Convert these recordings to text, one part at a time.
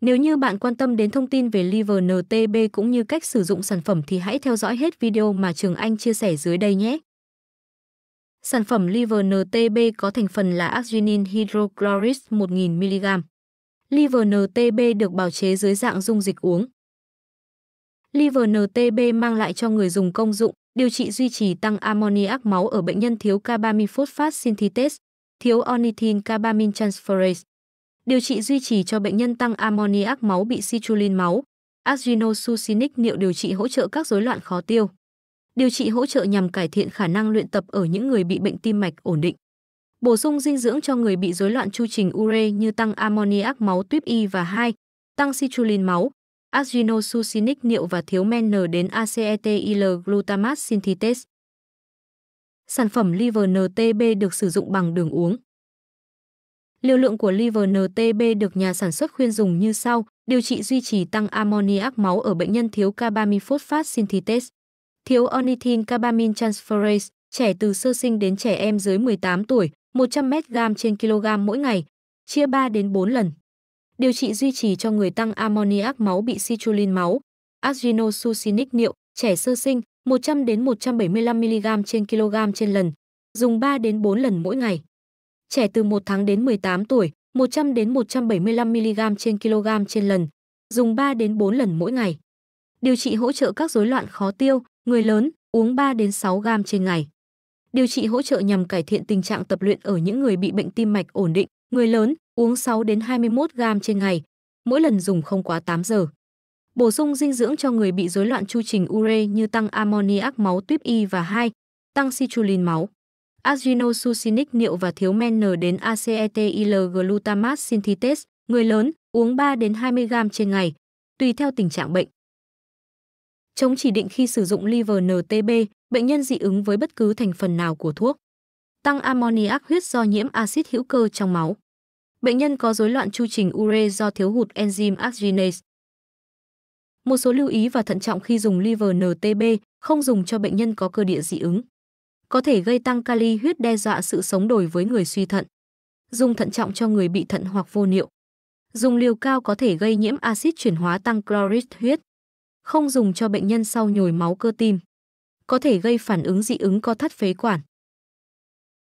Nếu như bạn quan tâm đến thông tin về liver NTB cũng như cách sử dụng sản phẩm thì hãy theo dõi hết video mà Trường Anh chia sẻ dưới đây nhé. Sản phẩm liver NTB có thành phần là arginine hydrochloride 1000mg. Liver NTB được bào chế dưới dạng dung dịch uống. Liver NTB mang lại cho người dùng công dụng điều trị duy trì tăng ammoniac máu ở bệnh nhân thiếu K30 phosphat synthetase, thiếu ornithine carbamin transferase. Điều trị duy trì cho bệnh nhân tăng ammoniac máu bị citrulline máu, arginosucinic niệu điều trị hỗ trợ các rối loạn khó tiêu. Điều trị hỗ trợ nhằm cải thiện khả năng luyện tập ở những người bị bệnh tim mạch ổn định. Bổ sung dinh dưỡng cho người bị rối loạn chu trình ure như tăng ammoniac máu tuyếp Y và 2, tăng citrulline máu, arginosucinic niệu và thiếu men N đến acetyl glutamate synthetase. Sản phẩm liver NTB được sử dụng bằng đường uống. Liều lượng của liver NTB được nhà sản xuất khuyên dùng như sau, điều trị duy trì tăng ammoniac máu ở bệnh nhân thiếu carbamiphosphat synthetase, thiếu ornithine carbamin transferase, trẻ từ sơ sinh đến trẻ em dưới 18 tuổi, 100 mg trên kg mỗi ngày, chia 3 đến 4 lần. Điều trị duy trì cho người tăng ammoniac máu bị citrulline máu, arginosucinic niệu, trẻ sơ sinh 100 đến 175 mg trên kg trên lần, dùng 3 đến 4 lần mỗi ngày trẻ từ 1 tháng đến 18 tuổi, 100 đến 175 mg trên kg trên lần, dùng 3 đến 4 lần mỗi ngày. Điều trị hỗ trợ các rối loạn khó tiêu, người lớn uống 3 đến 6 g trên ngày. Điều trị hỗ trợ nhằm cải thiện tình trạng tập luyện ở những người bị bệnh tim mạch ổn định, người lớn uống 6 đến 21 g trên ngày, mỗi lần dùng không quá 8 giờ. Bổ sung dinh dưỡng cho người bị rối loạn chu trình ure như tăng ammoniac máu tuyếp Y và 2, tăng citrulline máu. Azinosunic niệu và thiếu men N đến acetyl glutamate synthetase, người lớn, uống 3 đến 20 g trên ngày, tùy theo tình trạng bệnh. Chống chỉ định khi sử dụng liver NTB, bệnh nhân dị ứng với bất cứ thành phần nào của thuốc. Tăng ammoniac huyết do nhiễm axit hữu cơ trong máu. Bệnh nhân có rối loạn chu trình ure do thiếu hụt enzyme arginase Một số lưu ý và thận trọng khi dùng liver NTB, không dùng cho bệnh nhân có cơ địa dị ứng có thể gây tăng kali huyết đe dọa sự sống đổi với người suy thận. Dùng thận trọng cho người bị thận hoặc vô niệu. Dùng liều cao có thể gây nhiễm axit chuyển hóa tăng chlorit huyết. Không dùng cho bệnh nhân sau nhồi máu cơ tim. Có thể gây phản ứng dị ứng co thắt phế quản.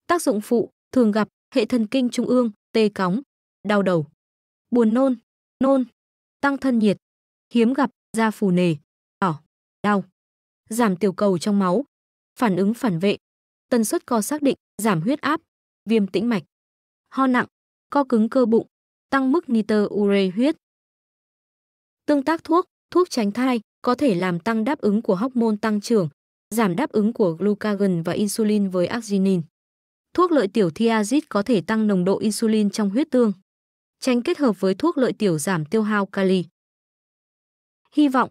Tác dụng phụ thường gặp hệ thần kinh trung ương, tê cóng, đau đầu, buồn nôn, nôn, tăng thân nhiệt, hiếm gặp da phù nề, đỏ, đau, giảm tiểu cầu trong máu, phản ứng phản vệ, tần suất co xác định, giảm huyết áp, viêm tĩnh mạch, ho nặng, co cứng cơ bụng, tăng mức nitơ ure huyết. Tương tác thuốc, thuốc tránh thai có thể làm tăng đáp ứng của hormone tăng trưởng, giảm đáp ứng của glucagon và insulin với arginine. Thuốc lợi tiểu thiazid có thể tăng nồng độ insulin trong huyết tương. Tránh kết hợp với thuốc lợi tiểu giảm tiêu hao kali. Hy vọng